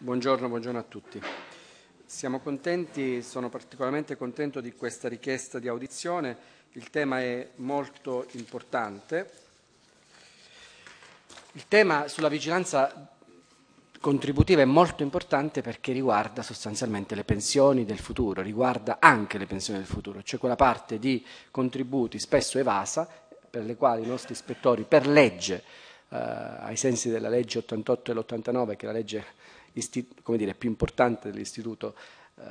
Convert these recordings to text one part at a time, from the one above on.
Buongiorno, buongiorno, a tutti. Siamo contenti, sono particolarmente contento di questa richiesta di audizione. Il tema è molto importante. Il tema sulla vigilanza contributiva è molto importante perché riguarda sostanzialmente le pensioni del futuro, riguarda anche le pensioni del futuro, cioè quella parte di contributi spesso evasa per le quali i nostri ispettori per legge, eh, ai sensi della legge 88 e l'89, che è la legge come dire, più importante dell'istituto, eh,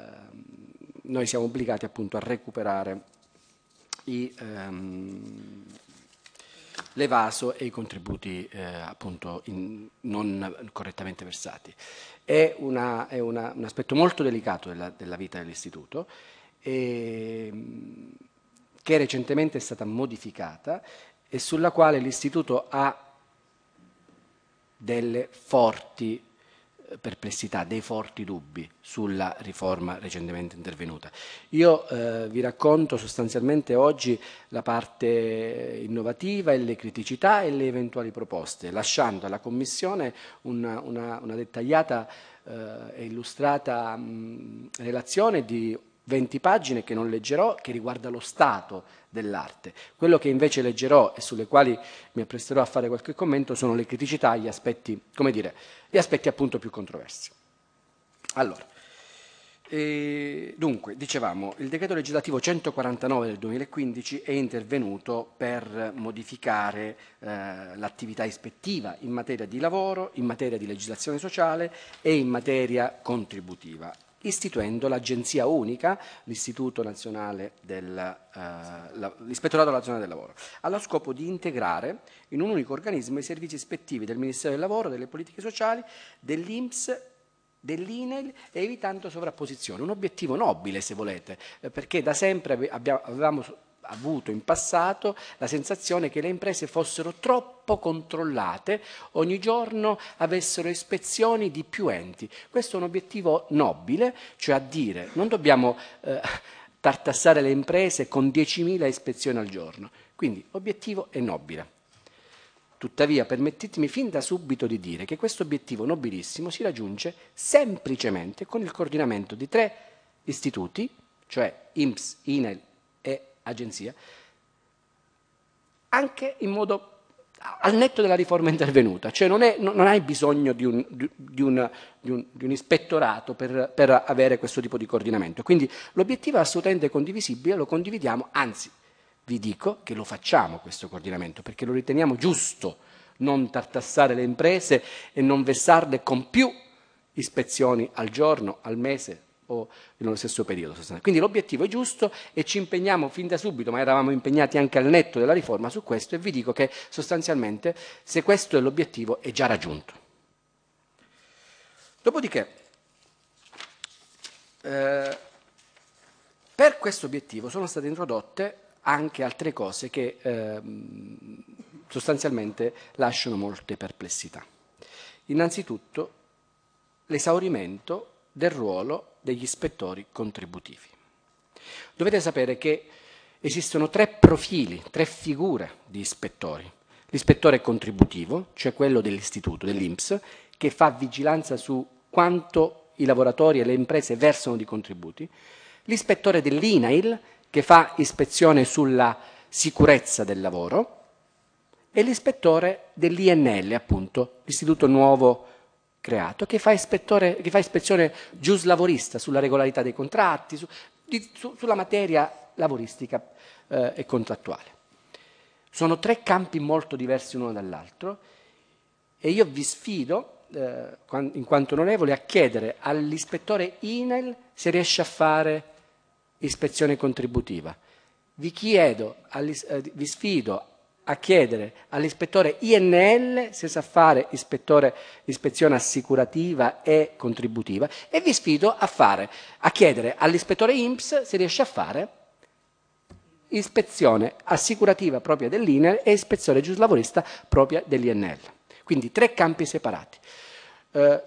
noi siamo obbligati appunto a recuperare i, ehm, l'evaso e i contributi eh, appunto in, non correttamente versati. È, una, è una, un aspetto molto delicato della, della vita dell'istituto. E, ehm, che recentemente è stata modificata e sulla quale l'Istituto ha delle forti perplessità, dei forti dubbi sulla riforma recentemente intervenuta. Io eh, vi racconto sostanzialmente oggi la parte innovativa e le criticità e le eventuali proposte, lasciando alla Commissione una, una, una dettagliata eh, e eh, illustrata mh, relazione di 20 pagine che non leggerò, che riguarda lo stato dell'arte. Quello che invece leggerò e sulle quali mi appresterò a fare qualche commento sono le criticità e gli aspetti, come dire, gli aspetti appunto più controversi. Allora, e eh, dunque, dicevamo, il decreto legislativo 149 del 2015 è intervenuto per modificare eh, l'attività ispettiva in materia di lavoro, in materia di legislazione sociale e in materia contributiva istituendo l'Agenzia Unica, l'Istituto Nazionale del, eh, l'Ispettorato Nazionale del Lavoro, allo scopo di integrare in un unico organismo i servizi ispettivi del Ministero del Lavoro, delle politiche sociali, dell'Inps dell'INEL evitando sovrapposizioni. Un obiettivo nobile, se volete, eh, perché da sempre abbiamo, avevamo avuto in passato la sensazione che le imprese fossero troppo controllate, ogni giorno avessero ispezioni di più enti. Questo è un obiettivo nobile, cioè a dire non dobbiamo eh, tartassare le imprese con 10.000 ispezioni al giorno, quindi l'obiettivo è nobile. Tuttavia, permettetemi fin da subito di dire che questo obiettivo nobilissimo si raggiunge semplicemente con il coordinamento di tre istituti, cioè IMSS, INEL agenzia, anche in modo al netto della riforma intervenuta, cioè non, è, non hai bisogno di un, di un, di un, di un ispettorato per, per, avere questo tipo di coordinamento. Quindi l'obiettivo è assolutamente condivisibile, lo condividiamo, anzi vi dico che lo facciamo questo coordinamento perché lo riteniamo giusto non tartassare le imprese e non vessarle con più ispezioni al giorno, al mese, o nello stesso periodo. Quindi l'obiettivo è giusto e ci impegniamo fin da subito, ma eravamo impegnati anche al netto della riforma su questo e vi dico che sostanzialmente se questo è l'obiettivo è già raggiunto. Dopodiché, eh, per questo obiettivo sono state introdotte anche altre cose che eh, sostanzialmente lasciano molte perplessità. Innanzitutto l'esaurimento del ruolo degli ispettori contributivi. Dovete sapere che esistono tre profili, tre figure di ispettori. L'ispettore contributivo, cioè quello dell'istituto, dell'INPS, che fa vigilanza su quanto i lavoratori e le imprese versano di contributi, l'ispettore dell'INAIL, che fa ispezione sulla sicurezza del lavoro, e l'ispettore dell'INL, appunto, l'Istituto Nuovo creato, che fa, che fa ispezione giuslavorista sulla regolarità dei contratti, su, di, su, sulla materia lavoristica eh, e contrattuale. Sono tre campi molto diversi l'uno dall'altro e io vi sfido, eh, in quanto onorevole, a chiedere all'ispettore INEL se riesce a fare ispezione contributiva. Vi, chiedo, eh, vi sfido a chiedere all'ispettore INL se sa fare ispezione assicurativa e contributiva e vi sfido a, fare, a chiedere all'ispettore INPS se riesce a fare ispezione assicurativa propria dell'INER e ispezione giuslavorista propria dell'INL. Quindi tre campi separati. Eh,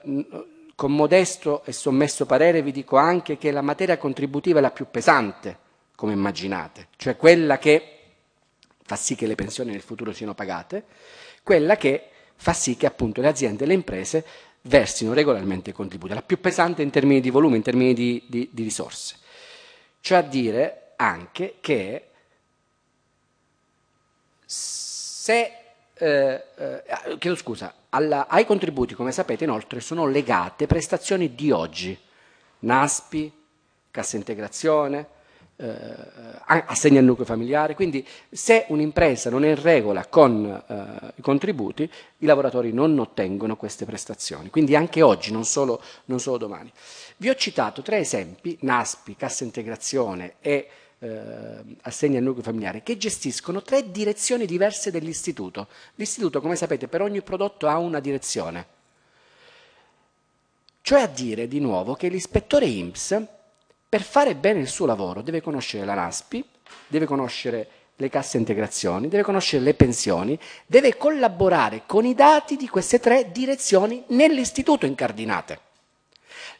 con modesto e sommesso parere vi dico anche che la materia contributiva è la più pesante, come immaginate, cioè quella che fa sì che le pensioni nel futuro siano pagate, quella che fa sì che appunto le aziende e le imprese versino regolarmente i contributi, la più pesante in termini di volume, in termini di, di, di risorse. Cioè a dire anche che se, eh, eh, chiedo scusa, alla, ai contributi, come sapete, inoltre sono legate prestazioni di oggi, NASPI, cassa integrazione, eh, assegni al nucleo familiare, quindi se un'impresa non è in regola con eh, i contributi, i lavoratori non ottengono queste prestazioni, quindi anche oggi, non solo, non solo domani. Vi ho citato tre esempi, NASPI, Cassa Integrazione e eh, Assegni al nucleo familiare, che gestiscono tre direzioni diverse dell'istituto. L'istituto, come sapete, per ogni prodotto ha una direzione. Cioè a dire di nuovo che l'ispettore IMSS per fare bene il suo lavoro deve conoscere la NASPI, deve conoscere le casse integrazioni, deve conoscere le pensioni, deve collaborare con i dati di queste tre direzioni nell'istituto incardinate.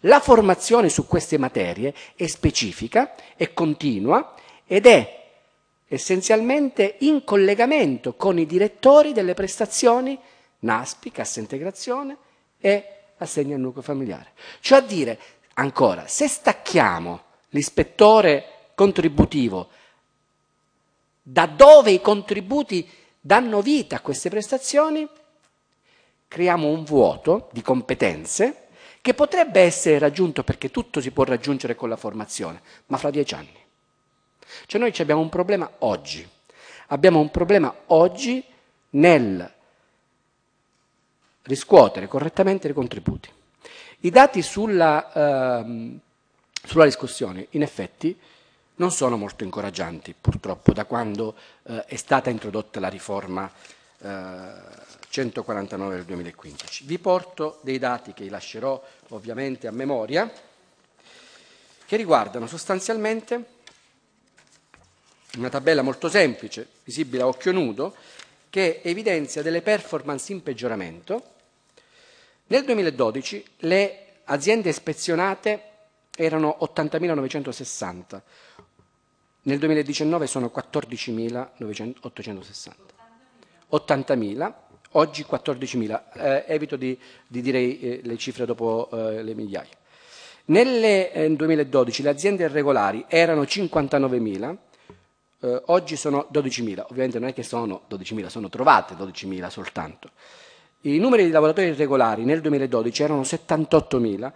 La formazione su queste materie è specifica, è continua ed è essenzialmente in collegamento con i direttori delle prestazioni NASPI, Cassa Integrazione e Assegno al Nucleo Familiare. Cioè a dire, Ancora, se stacchiamo l'ispettore contributivo da dove i contributi danno vita a queste prestazioni, creiamo un vuoto di competenze che potrebbe essere raggiunto perché tutto si può raggiungere con la formazione, ma fra dieci anni. Cioè noi abbiamo un problema oggi, abbiamo un problema oggi nel riscuotere correttamente i contributi. I dati sulla, ehm, sulla riscossione, in effetti, non sono molto incoraggianti, purtroppo, da quando eh, è stata introdotta la riforma eh, 149 del 2015. Vi porto dei dati che lascerò ovviamente a memoria, che riguardano sostanzialmente una tabella molto semplice, visibile a occhio nudo, che evidenzia delle performance in peggioramento nel 2012 le aziende ispezionate erano 80.960, nel 2019 sono 14.860. 80.000, oggi 14.000, eh, evito di, di dire eh, le cifre dopo eh, le migliaia. Nel 2012 eh, le aziende regolari erano 59.000, eh, oggi sono 12.000, ovviamente non è che sono 12.000, sono trovate 12.000 soltanto. I numeri di lavoratori irregolari nel 2012 erano 78.000,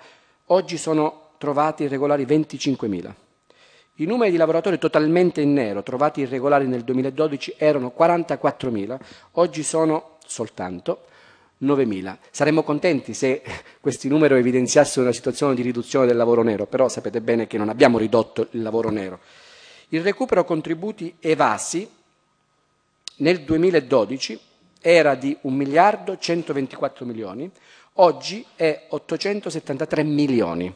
oggi sono trovati irregolari 25.000. I numeri di lavoratori totalmente in nero trovati irregolari nel 2012 erano 44.000, oggi sono soltanto 9.000. Saremmo contenti se questi numeri evidenziassero una situazione di riduzione del lavoro nero, però sapete bene che non abbiamo ridotto il lavoro nero. Il recupero contributi evasi nel 2012 era di 1 miliardo 124 milioni, oggi è 873 milioni.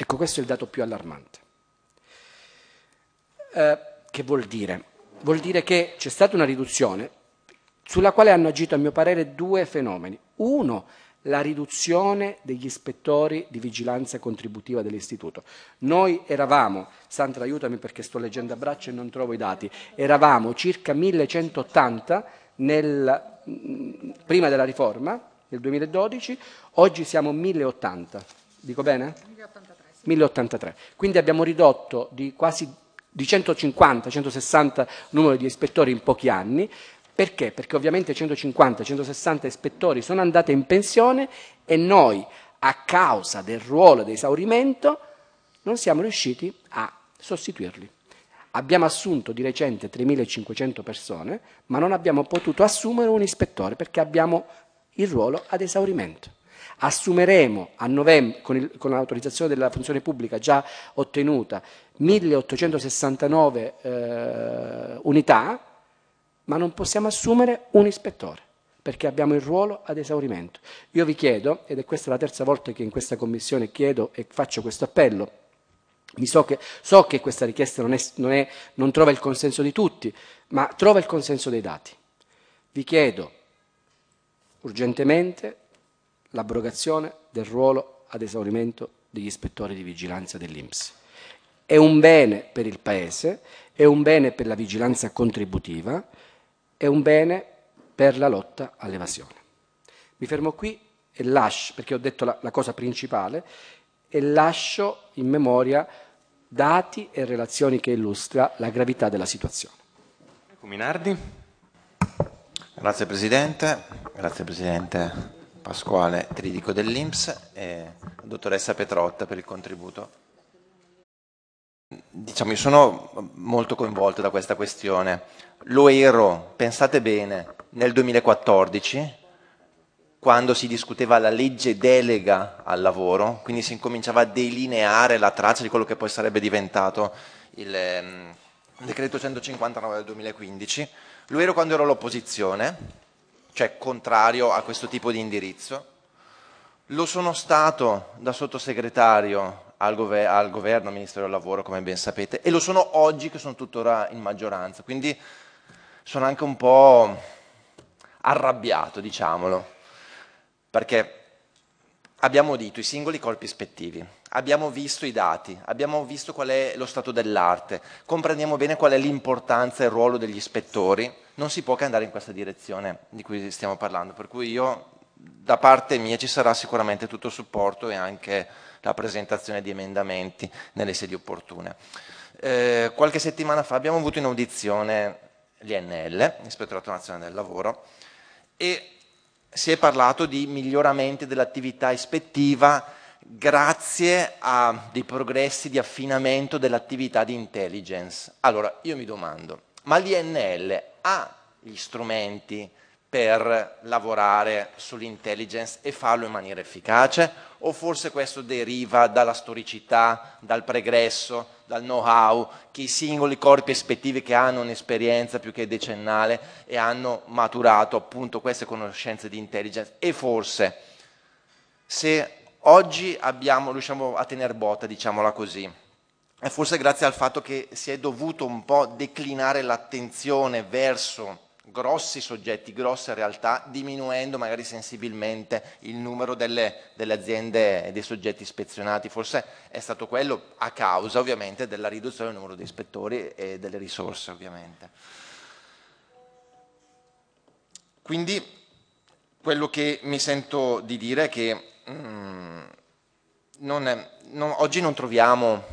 Ecco, questo è il dato più allarmante. Eh, che vuol dire? Vuol dire che c'è stata una riduzione sulla quale hanno agito, a mio parere, due fenomeni. Uno, la riduzione degli ispettori di vigilanza contributiva dell'istituto. Noi eravamo, Sandra aiutami perché sto leggendo a braccio e non trovo i dati, eravamo circa 1180 nel, mm, prima della riforma, nel 2012, oggi siamo 1080, dico bene? 1083. Sì. 1083. Quindi abbiamo ridotto di quasi di 150-160 numero di ispettori in pochi anni, perché? Perché ovviamente 150-160 ispettori sono andati in pensione e noi, a causa del ruolo di esaurimento, non siamo riusciti a sostituirli. Abbiamo assunto di recente 3.500 persone, ma non abbiamo potuto assumere un ispettore perché abbiamo il ruolo ad esaurimento. Assumeremo a novembre, con, il, con l'autorizzazione della funzione pubblica già ottenuta, 1.869 eh, unità, ma non possiamo assumere un ispettore perché abbiamo il ruolo ad esaurimento. Io vi chiedo, ed è questa la terza volta che in questa Commissione chiedo e faccio questo appello, So che, so che, questa richiesta non, è, non, è, non trova il consenso di tutti, ma trova il consenso dei dati. Vi chiedo urgentemente l'abrogazione del ruolo ad esaurimento degli ispettori di vigilanza dell'Inps. È un bene per il Paese, è un bene per la vigilanza contributiva, è un bene per la lotta all'evasione. Mi fermo qui e lascio, perché ho detto la, la cosa principale, e lascio in memoria dati e relazioni che illustra la gravità della situazione. Cuminardi. Ecco, grazie Presidente, grazie Presidente Pasquale Tridico dell'Inps e dottoressa Petrotta per il contributo. Diciamo, io sono molto coinvolto da questa questione. Lo ero, pensate bene, nel 2014 quando si discuteva la legge delega al lavoro, quindi si incominciava a delineare la traccia di quello che poi sarebbe diventato il um, decreto 159 del 2015. Lo ero quando ero all'opposizione, cioè contrario a questo tipo di indirizzo. Lo sono stato da sottosegretario al, gover- al governo, al Ministero del Lavoro, come ben sapete, e lo sono oggi che sono tuttora in maggioranza, quindi sono anche un po' arrabbiato, diciamolo perché abbiamo udito i singoli colpi ispettivi, abbiamo visto i dati, abbiamo visto qual è lo stato dell'arte, comprendiamo bene qual è l'importanza e il ruolo degli ispettori, non si può che andare in questa direzione di cui stiamo parlando, per cui io da parte mia ci sarà sicuramente tutto il supporto e anche la presentazione di emendamenti nelle sedi opportune. Eh, qualche settimana fa abbiamo avuto in audizione l'INL, l'Ispettorato Nazionale del Lavoro, e si è parlato di miglioramenti dell'attività ispettiva grazie a dei progressi di affinamento dell'attività di intelligence. Allora, io mi domando, ma l'INL ha gli strumenti per lavorare sull'intelligence e farlo in maniera efficace? O forse questo deriva dalla storicità, dal pregresso, dal know-how che i singoli corpi ispettivi che hanno un'esperienza più che decennale e hanno maturato appunto queste conoscenze di intelligence? E forse se oggi abbiamo, riusciamo a tenere botta, diciamola così, è forse grazie al fatto che si è dovuto un po' declinare l'attenzione verso grossi soggetti, grosse realtà, diminuendo magari sensibilmente il numero delle, delle aziende e dei soggetti ispezionati. Forse è stato quello a causa ovviamente della riduzione del numero di ispettori e delle risorse ovviamente. Quindi quello che mi sento di dire è che mm, non è, non, oggi non troviamo,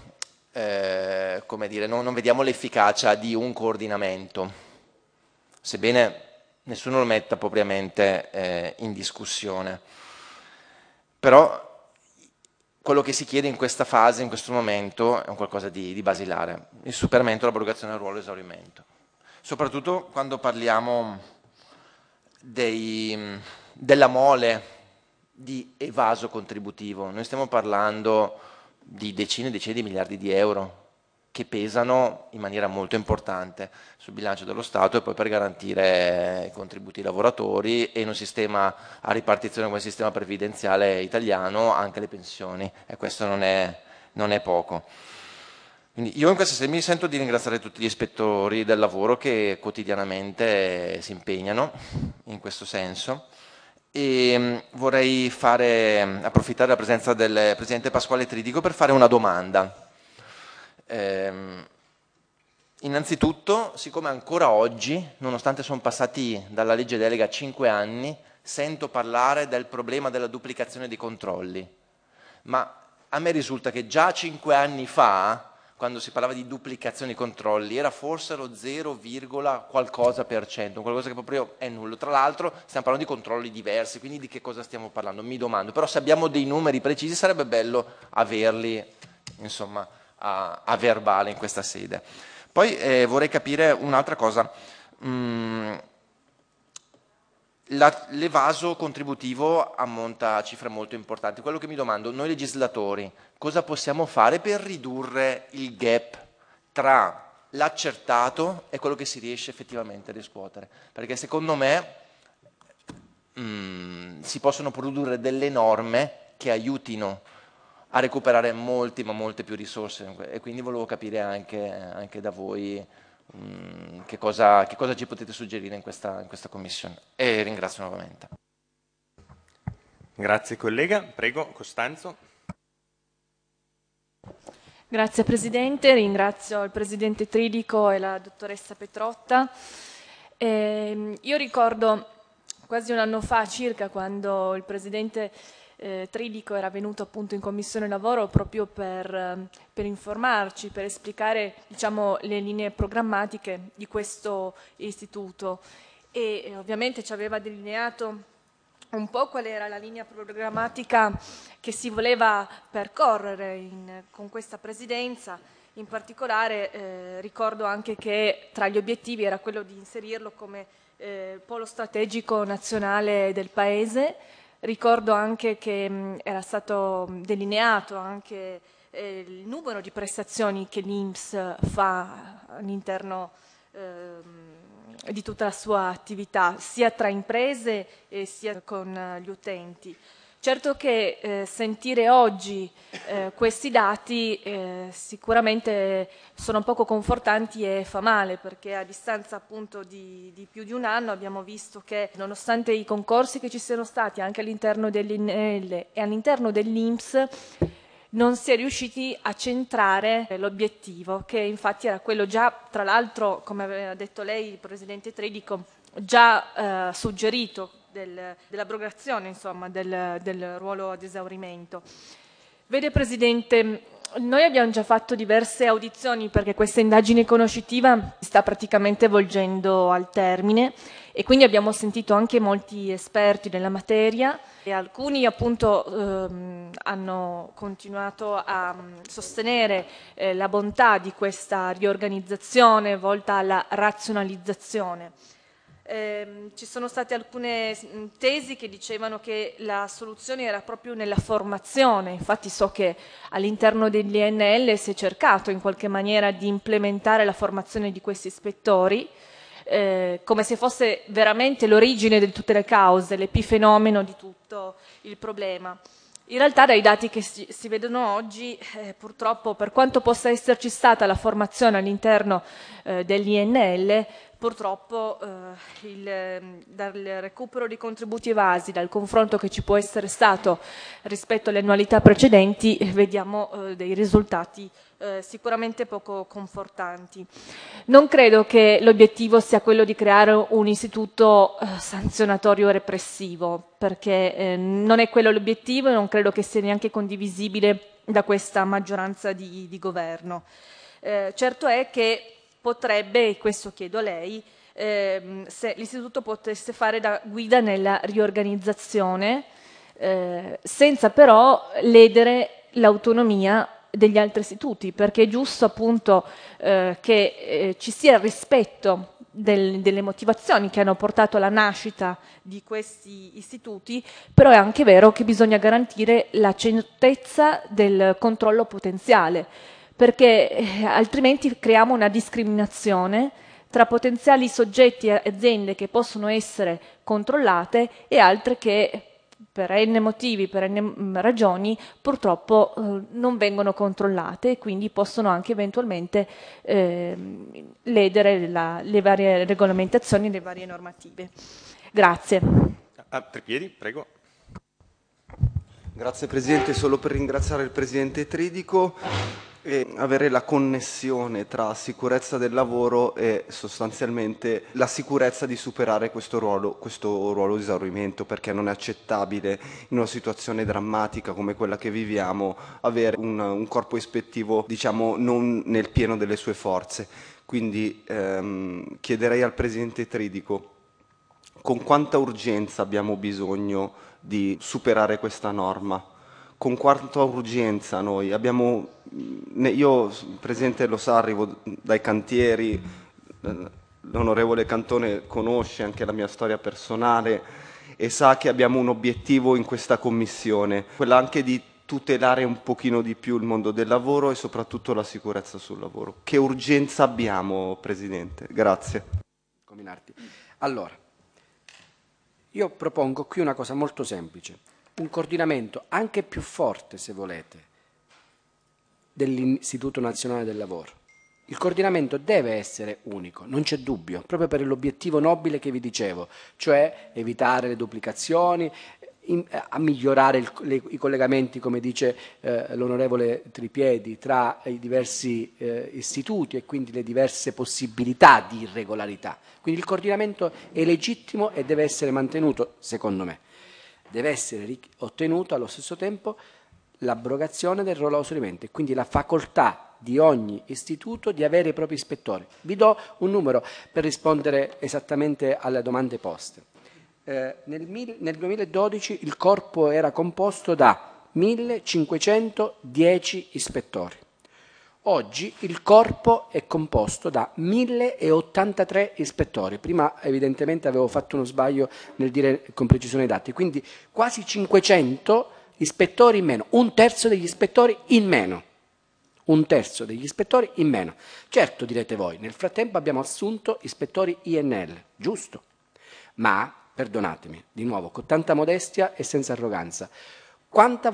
eh, come dire, non, non vediamo l'efficacia di un coordinamento sebbene nessuno lo metta propriamente eh, in discussione. Però quello che si chiede in questa fase, in questo momento, è un qualcosa di, di basilare, il superamento, l'abrogazione del ruolo e l'esaurimento. Soprattutto quando parliamo dei, della mole di evaso contributivo, noi stiamo parlando di decine e decine di miliardi di euro che pesano in maniera molto importante sul bilancio dello Stato e poi per garantire i contributi ai lavoratori e in un sistema a ripartizione come il sistema previdenziale italiano anche le pensioni e questo non è, non è poco. Quindi io in questa sede mi sento di ringraziare tutti gli ispettori del lavoro che quotidianamente si impegnano in questo senso e ehm, vorrei fare, approfittare della presenza del Presidente Pasquale Tridico per fare una domanda Ehm, innanzitutto, siccome ancora oggi, nonostante sono passati dalla legge delega 5 anni, sento parlare del problema della duplicazione dei controlli, ma a me risulta che già 5 anni fa, quando si parlava di duplicazione dei controlli, era forse lo 0, qualcosa per cento, qualcosa che proprio è nullo. Tra l'altro stiamo parlando di controlli diversi, quindi di che cosa stiamo parlando? Mi domando, però se abbiamo dei numeri precisi sarebbe bello averli, insomma, a, a verbale in questa sede. Poi eh, vorrei capire un'altra cosa. Mm, la, l'evaso contributivo ammonta a cifre molto importanti. Quello che mi domando, noi legislatori, cosa possiamo fare per ridurre il gap tra l'accertato e quello che si riesce effettivamente a riscuotere? Perché secondo me mh, mm, si possono produrre delle norme che aiutino a recuperare molti ma molte più risorse e quindi volevo capire anche, anche da voi mh, mm, che, cosa, che, cosa, ci potete suggerire in questa, in questa commissione e ringrazio nuovamente. Grazie collega, prego Costanzo. Grazie Presidente, ringrazio il Presidente Tridico e la dottoressa Petrotta. Eh, io ricordo quasi un anno fa circa quando il Presidente eh, Tridico era venuto appunto in commissione lavoro proprio per, eh, per informarci, per esplicare diciamo, le linee programmatiche di questo istituto e eh, ovviamente ci aveva delineato un po' qual era la linea programmatica che si voleva percorrere in, con questa presidenza. In particolare eh, ricordo anche che tra gli obiettivi era quello di inserirlo come eh, polo strategico nazionale del Paese Ricordo anche che mh, mm, era stato mm, delineato anche eh, il numero di prestazioni che l'INPS fa all'interno eh, di tutta la sua attività, sia tra imprese sia con eh, gli utenti. Certo che eh, sentire oggi eh, questi dati eh, sicuramente sono poco confortanti e fa male perché a distanza appunto di, di, più di un anno abbiamo visto che nonostante i concorsi che ci siano stati anche all'interno dell'INL eh, e all'interno dell'INPS non si è riusciti a centrare l'obiettivo che infatti era quello già tra l'altro come aveva detto lei il Presidente Tredico già eh, suggerito del, dell'abrogazione insomma, del, del ruolo ad esaurimento. Vede Presidente, noi abbiamo già fatto diverse audizioni perché questa indagine conoscitiva sta praticamente volgendo al termine e quindi abbiamo sentito anche molti esperti della materia e alcuni appunto ehm, hanno continuato a mm, sostenere eh, la bontà di questa riorganizzazione volta alla razionalizzazione ehm, ci sono state alcune mm, tesi che dicevano che la soluzione era proprio nella formazione, infatti so che all'interno degli NL si è cercato in qualche maniera di implementare la formazione di questi ispettori, eh, come se fosse veramente l'origine di tutte le cause, l'epifenomeno di tutto il problema. In realtà dai dati che si, vedono oggi, eh, purtroppo per quanto possa esserci stata la formazione all'interno eh, dell'INL, purtroppo eh, il, ehm, dal recupero di contributi evasi, dal confronto che ci può essere stato rispetto alle annualità precedenti, eh, vediamo eh, dei risultati eh, sicuramente poco confortanti. Non credo che l'obiettivo sia quello di creare un istituto eh, sanzionatorio repressivo, perché eh, non è quello l'obiettivo e non credo che sia neanche condivisibile da questa maggioranza di, di governo. certo è che potrebbe, e questo chiedo a lei, ehm, se l'Istituto potesse fare da guida nella riorganizzazione, eh, senza però ledere l'autonomia degli altri istituti, perché è giusto appunto eh, che eh, ci sia il rispetto del, delle motivazioni che hanno portato alla nascita di questi istituti, però è anche vero che bisogna garantire la certezza del controllo potenziale, perché eh, altrimenti creiamo una discriminazione tra potenziali soggetti e aziende che possono essere controllate e altre che per n motivi, per n mm, ragioni, purtroppo eh, non vengono controllate e quindi possono anche eventualmente eh, ledere la, le varie regolamentazioni, le varie normative. Grazie. Ah, tre piedi, prego. Grazie Presidente, solo per ringraziare il Presidente Tridico e avere la connessione tra sicurezza del lavoro e sostanzialmente la sicurezza di superare questo ruolo, questo ruolo di esaurimento, perché non è accettabile in una situazione drammatica come quella che viviamo avere un, un corpo ispettivo diciamo non nel pieno delle sue forze. Quindi ehm, chiederei al Presidente Tridico con quanta urgenza abbiamo bisogno di superare questa norma? con quanta urgenza noi abbiamo, mm, io presente lo sa, arrivo dai cantieri, eh, l'onorevole Cantone conosce anche la mia storia personale e sa che abbiamo un obiettivo in questa commissione, quella anche di tutelare un pochino di più il mondo del lavoro e soprattutto la sicurezza sul lavoro. Che urgenza abbiamo, Presidente? Grazie. Combinarti. Allora, io propongo qui una cosa molto semplice un coordinamento anche più forte, se volete, dell'Istituto Nazionale del Lavoro. Il coordinamento deve essere unico, non c'è dubbio, proprio per l'obiettivo nobile che vi dicevo, cioè evitare le duplicazioni, in, a migliorare il, le, i collegamenti, come dice eh, l'onorevole Tripiedi, tra i diversi eh, istituti e quindi le diverse possibilità di irregolarità. Quindi il coordinamento è legittimo e deve essere mantenuto, secondo me deve essere ottenuta allo stesso tempo l'abrogazione del ruolo usurimente, quindi la facoltà di ogni istituto di avere i propri ispettori. Vi do un numero per rispondere esattamente alle domande poste. Eh, nel, nel 2012 il corpo era composto da 1510 ispettori. Oggi il corpo è composto da 1083 ispettori. Prima evidentemente avevo fatto uno sbaglio nel dire con precisione i dati, quindi quasi 500 ispettori in meno, un terzo degli ispettori in meno. Un terzo degli ispettori in meno. Certo, direte voi, nel frattempo abbiamo assunto ispettori INL, giusto? Ma, perdonatemi, di nuovo, con tanta modestia e senza arroganza, quanta,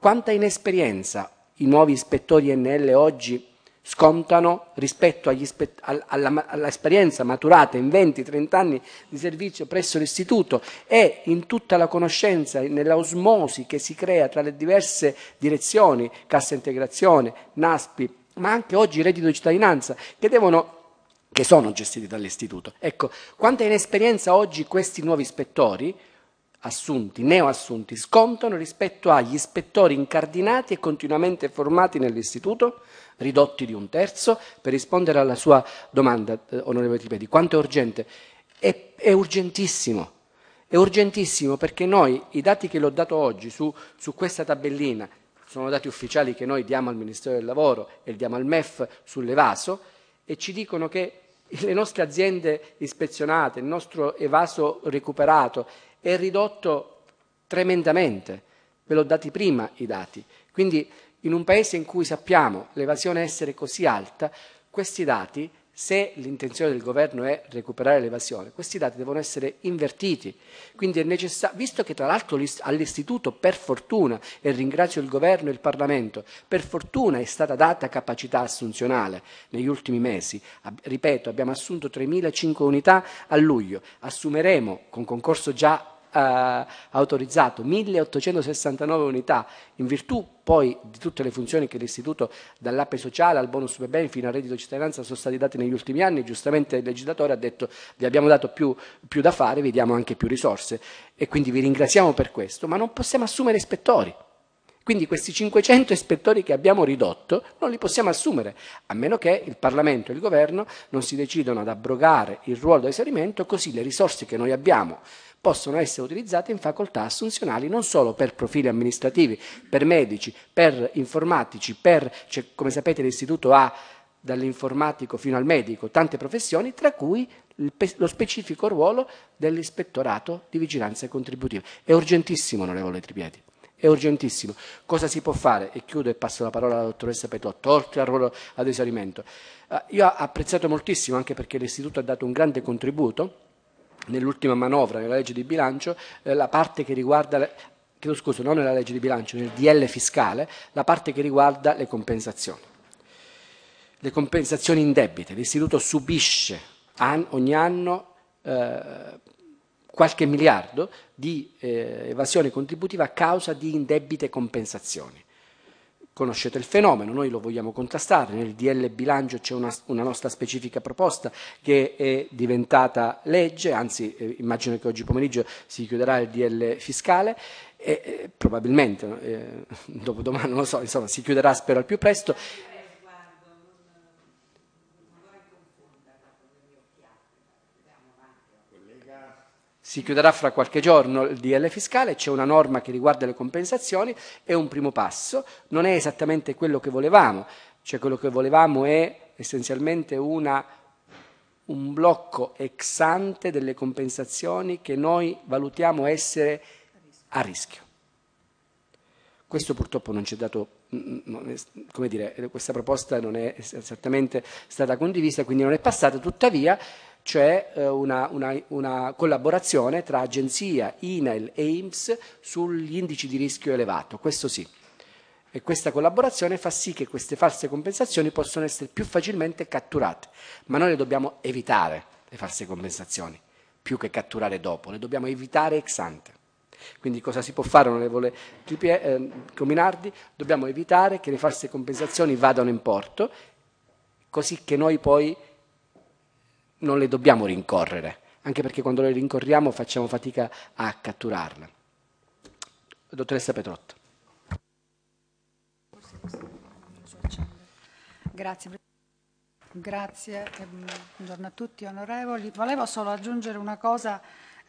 quanta inesperienza i nuovi ispettori NL oggi scontano rispetto spett- all'esperienza maturata in 20-30 anni di servizio presso l'istituto e in tutta la conoscenza, nella osmosi che si crea tra le diverse direzioni, cassa integrazione, NASPI, ma anche oggi reddito di cittadinanza, che devono che sono gestiti dall'istituto. Ecco, quanta inesperienza oggi questi nuovi ispettori assunti, neoassunti, scontano rispetto agli ispettori incardinati e continuamente formati nell'istituto, ridotti di un terzo, per rispondere alla sua domanda, eh, onorevole Tripedi, quanto è urgente? È, è, urgentissimo, è urgentissimo perché noi, i dati che l'ho dato oggi su, su questa tabellina, sono dati ufficiali che noi diamo al Ministero del Lavoro e diamo al MEF sull'Evaso, e ci dicono che le nostre aziende ispezionate, il nostro evaso recuperato è ridotto tremendamente. Ve l'ho dati prima i dati. Quindi in un paese in cui sappiamo l'evasione essere così alta, questi dati se l'intenzione del governo è recuperare l'evasione, questi dati devono essere invertiti. Quindi è necessario, visto che tra l'altro all'istituto per fortuna, e ringrazio il governo e il Parlamento, per fortuna è stata data capacità assunzionale negli ultimi mesi. Ripeto, abbiamo assunto 3.500 unità a luglio, assumeremo con concorso già eh, autorizzato 1869 unità in virtù poi di tutte le funzioni che l'istituto dall'ape sociale al bonus per beni fino al reddito di cittadinanza sono stati dati negli ultimi anni giustamente il legislatore ha detto vi abbiamo dato più, più da fare vi diamo anche più risorse e quindi vi ringraziamo per questo ma non possiamo assumere ispettori quindi questi 500 ispettori che abbiamo ridotto non li possiamo assumere, a meno che il Parlamento e il Governo non si decidano ad abrogare il ruolo di esaurimento, così le risorse che noi abbiamo possono essere utilizzate in facoltà assunzionali non solo per profili amministrativi, per medici, per informatici, per, cioè, come sapete l'istituto ha dall'informatico fino al medico tante professioni, tra cui lo specifico ruolo dell'ispettorato di vigilanza contributiva. È urgentissimo, onorevole Tripiedi. È urgentissimo. Cosa si può fare? E chiudo e passo la parola alla dottoressa Petotto, oltre al ruolo ad esaurimento. Eh, io ho apprezzato moltissimo, anche perché l'Istituto ha dato un grande contributo, nell'ultima manovra, nella legge di bilancio, eh, la parte che riguarda le chiedo scusa, non nella legge di bilancio, nel DL fiscale, la parte che riguarda le compensazioni. Le compensazioni in debite, l'istituto subisce ogni anno eh, qualche miliardo di eh, evasione contributiva a causa di indebite compensazioni. Conoscete il fenomeno, noi lo vogliamo contrastare, nel DL bilancio c'è una, una, nostra specifica proposta che è diventata legge, anzi eh, immagino che oggi pomeriggio si chiuderà il DL fiscale, e, eh, probabilmente, eh, dopo domani non lo so, insomma si chiuderà spero al più presto. Si chiuderà fra qualche giorno il DL fiscale, c'è una norma che riguarda le compensazioni, è un primo passo, non è esattamente quello che volevamo, cioè quello che volevamo è essenzialmente una, un blocco ex ante delle compensazioni che noi valutiamo essere a rischio. Questo purtroppo non ci è dato, come dire, questa proposta non è esattamente stata condivisa, quindi non è passata, tuttavia c'è eh, una, una, una, collaborazione tra agenzia, INAIL e IMSS sugli indici di rischio elevato, questo sì. E questa collaborazione fa sì che queste false compensazioni possano essere più facilmente catturate, ma noi le dobbiamo evitare, le false compensazioni, più che catturare dopo, le dobbiamo evitare ex ante. Quindi cosa si può fare, onorevole eh, Cominardi? Dobbiamo evitare che le false compensazioni vadano in porto, così che noi poi non le dobbiamo rincorrere, anche perché quando le rincorriamo facciamo fatica a catturarle. Dottoressa Petrotto. Grazie. Grazie, eh, buongiorno a tutti onorevoli. Volevo solo aggiungere una cosa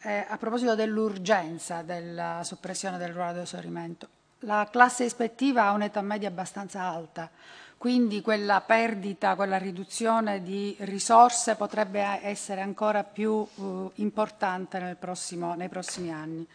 eh, a proposito dell'urgenza della soppressione del ruolo di esaurimento. La classe ispettiva ha un'età media abbastanza alta, quindi quella perdita, quella riduzione di risorse potrebbe essere ancora più eh, importante prossimo, nei prossimi anni.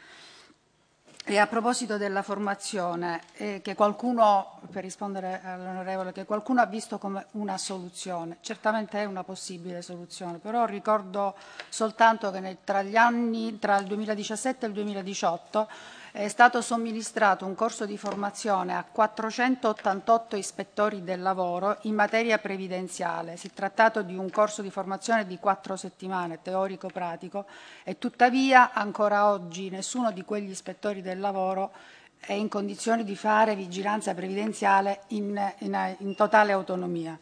E a proposito della formazione, eh, che qualcuno, per rispondere all'onorevole, che qualcuno ha visto come una soluzione, certamente è una possibile soluzione, però ricordo soltanto che nel, tra, anni, tra il 2017 e il 2018 è stato somministrato un corso di formazione a 488 ispettori del lavoro in materia previdenziale. Si è trattato di un corso di formazione di quattro settimane teorico-pratico e tuttavia ancora oggi nessuno di quegli ispettori del lavoro è in condizione di fare vigilanza previdenziale in, in, in totale autonomia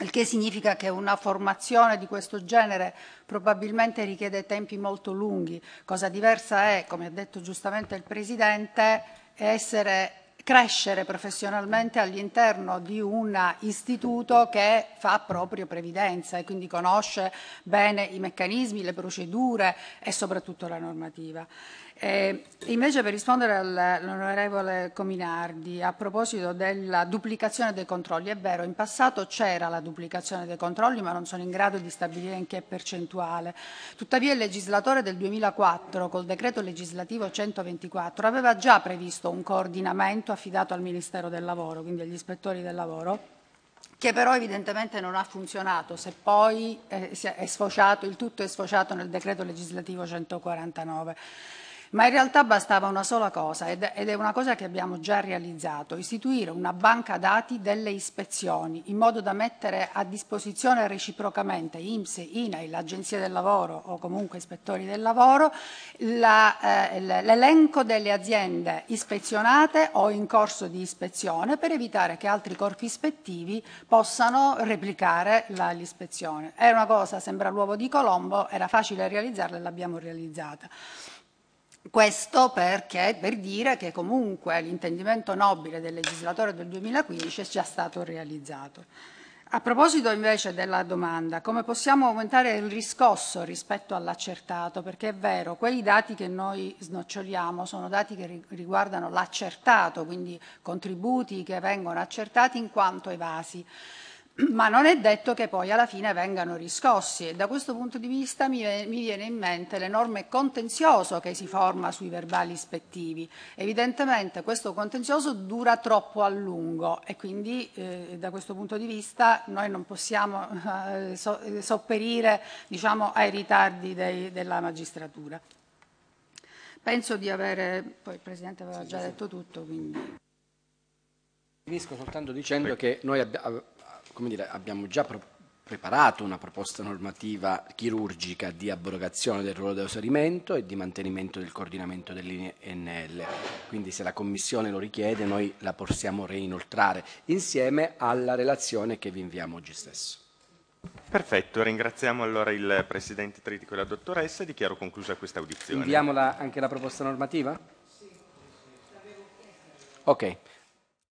il che significa che una formazione di questo genere probabilmente richiede tempi molto lunghi. Cosa diversa è, come ha detto giustamente il Presidente, essere, crescere professionalmente all'interno di un istituto che fa proprio previdenza e quindi conosce bene i meccanismi, le procedure e soprattutto la normativa. Eh, invece per rispondere all'onorevole Cominardi a proposito della duplicazione dei controlli, è vero, in passato c'era la duplicazione dei controlli ma non sono in grado di stabilire in che percentuale. Tuttavia il legislatore del 2004 col decreto legislativo 124 aveva già previsto un coordinamento affidato al Ministero del Lavoro, quindi agli ispettori del lavoro che però evidentemente non ha funzionato, se poi eh, sfociato, il tutto è sfociato nel decreto legislativo 149 ma in realtà bastava una sola cosa ed è una cosa che abbiamo già realizzato, istituire una banca dati delle ispezioni in modo da mettere a disposizione reciprocamente IMS, INAI, l'Agenzia del Lavoro o comunque ispettori del lavoro eh, l'elenco eh, delle aziende ispezionate o in corso di ispezione per evitare che altri corpi ispettivi possano replicare l'ispezione. È una cosa, sembra l'uovo di Colombo, era facile realizzarla e l'abbiamo realizzata. Questo perché, per dire che comunque l'intendimento nobile del legislatore del 2015 è già stato realizzato. A proposito invece della domanda, come possiamo aumentare il riscosso rispetto all'accertato? Perché è vero, quei dati che noi snoccioliamo sono dati che riguardano l'accertato, quindi contributi che vengono accertati in quanto evasi ma non è detto che poi alla fine vengano riscossi e da questo punto di vista mi, mi viene in mente l'enorme contenzioso che si forma sui verbali ispettivi. Evidentemente questo contenzioso dura troppo a lungo e quindi eh, da questo punto di vista noi non possiamo eh, so, eh, sopperire diciamo, ai ritardi dei, della magistratura. Penso di avere, poi il Presidente aveva già detto tutto, quindi... Finisco soltanto dicendo che noi abbiamo come dire, abbiamo già proposto preparato una proposta normativa chirurgica di abrogazione del ruolo di esaurimento e di mantenimento del coordinamento delle linee NL. Quindi se la Commissione lo richiede noi la possiamo reinoltrare insieme alla relazione che vi inviamo oggi stesso. Perfetto, ringraziamo allora il Presidente Tritico e la dottoressa e dichiaro conclusa questa audizione. Inviamo anche la proposta normativa? Sì, l'avevo chiesto. Ok.